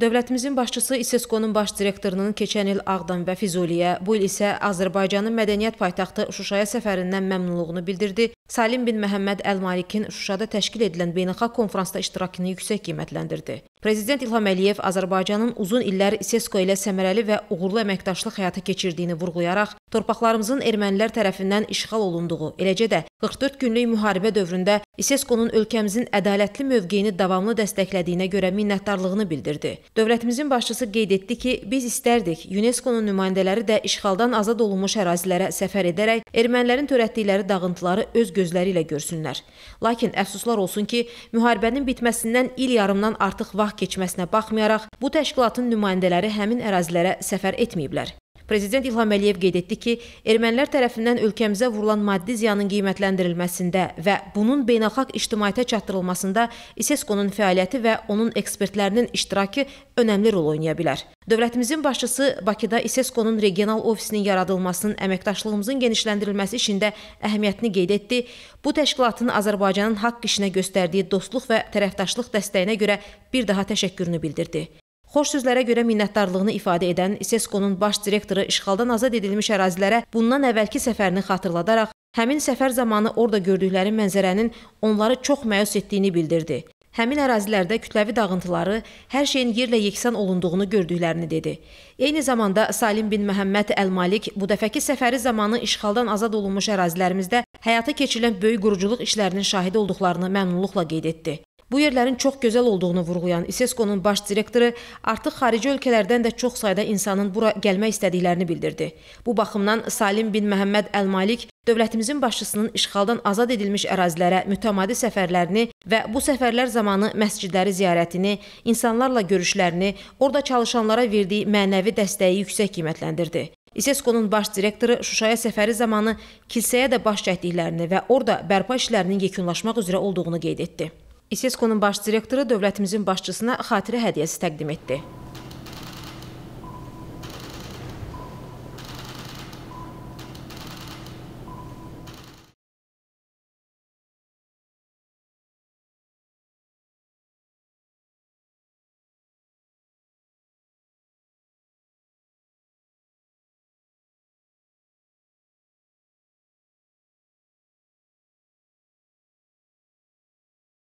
Dövlətimizin başçısı İSESKO-nun baş direktorunun keçən il Ağdam və Füzuliyə, bu il isə Azərbaycanın mədəniyyət paytaxtı Şuşaya səfərindən məmnunluğunu bildirdi Salim bin Məhəmməd Əl-Malikin Şuşada təşkil edilən beynəlxalq konfransda iştirakını yüksək qiymətləndirdi. Prezident İlham Əliyev Azərbaycanın uzun illər SESKO ilə səmərəli və uğurlu əməkdaşlıq həyata keçirdiyini vurğulayaraq, torpaqlarımızın ermənilər tərəfindən işğal olunduğu, eləcə də 44 günlük müharibə dövründə SESKO-nun ölkəmizin ədalətli mövqeyini davamlı dəstəklədiyinə görə minnətdarlığını bildirdi. Dövlətimizin başçısı qeyd etdi ki, biz istərdik UNESCO-nun nümayəndələri də işğaldan azad olunmuş ərazilərə səfər edərək ermənilərin törətdikləri dağıntıları öz gözləri ilə görsünlər. Lakin əfsuslar olsun ki, müharibənin bitməsindən il yarımdan artıq vaxt keçməsinə baxmayaraq, bu təşkilatın nümayəndələri həmin ərazilərə səfər etməyiblər. Prezident İlham Əliyev qeyd etdi ki, ermənilər tərəfindən ölkəmizə vurulan maddi ziyanın qiymətləndirilməsində və bunun beynəlxalq ictimaiyyətə çatdırılmasında İSESKO-nun fəaliyyəti və onun ekspertlərinin iştirakı önəmli rol oynaya bilər. Dövlətimizin başçısı Bakıda İSESKO-nun regional ofisinin yaradılmasının əməkdaşlığımızın genişləndirilməsi işində əhəmiyyətini qeyd etdi. Bu təşkilatın Azərbaycanın haqq işinə göstərdiyi dostluq və tərəfdaşlıq dəstəyinə görə bir daha təşəkkürünü bildirdi. Xoş sözlərə görə minnətdarlığını ifadə edən SESCO-nun baş direktoru işğaldan azad edilmiş ərazilərə bundan əvvəlki səfərini xatırladaraq, həmin səfər zamanı orada gördükləri mənzərənin onları çox məyus etdiyini bildirdi. Həmin ərazilərdə kütləvi dağıntıları, hər şeyin yerlə yeksan olunduğunu gördüklərini dedi. Eyni zamanda Salim bin Məhəmməd Əl-Malik bu dəfəki səfəri zamanı işğaldan azad olunmuş ərazilərimizdə həyata keçirilən böyük quruculuq işlərinin şahidi olduqlarını məmnunluqla qeyd etdi bu yerlərin çox gözəl olduğunu vurğulayan İSESCO-nun baş direktoru artıq xarici ölkələrdən də çox sayda insanın bura gəlmək istədiklərini bildirdi. Bu baxımdan Salim bin Məhəmməd Əl-Malik dövlətimizin başçısının işğaldan azad edilmiş ərazilərə mütəmadi səfərlərini və bu səfərlər zamanı məscidləri ziyarətini, insanlarla görüşlərini, orada çalışanlara verdiyi mənəvi dəstəyi yüksək qiymətləndirdi. İSESCO-nun baş direktoru Şuşaya səfəri zamanı kilsəyə də baş çəkdiklərini və orada bərpa işlərinin yekunlaşmaq üzrə olduğunu qeyd etdi. İSESCO-nun baş direktoru dövlətimizin başçısına xatirə hədiyyəsi təqdim etdi.